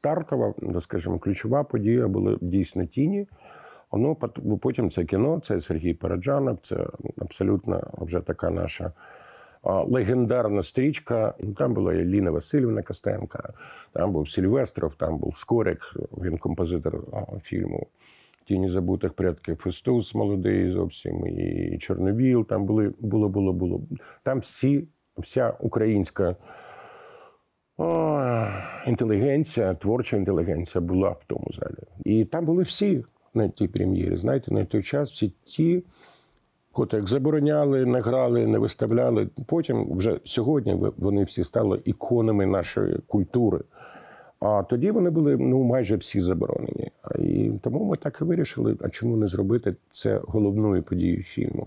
стартова, ну, скажімо, ключова подія була дійсно тіні. Воно потім це кіно, це Сергій Параджанов, це абсолютно вже така наша легендарна стрічка. Ну, там була Ліна Васильівна Костенка, там був Сільвестров, там був Скорик, він композитор фільму. Тіні забутих предків Фестус молодий зовсім і Чорновіл. Там були було, було, було. Там всі, вся українська інтелігенція, творча інтелігенція була в тому залі. І там були всі на тій прем'єрі. Знаєте, на той час всі ті, котрих забороняли, не грали, не виставляли. Потім вже сьогодні вони всі стали іконами нашої культури. А тоді вони були ну майже всі заборонені. І тому ми так і вирішили, а чому не зробити це головною подією фільму.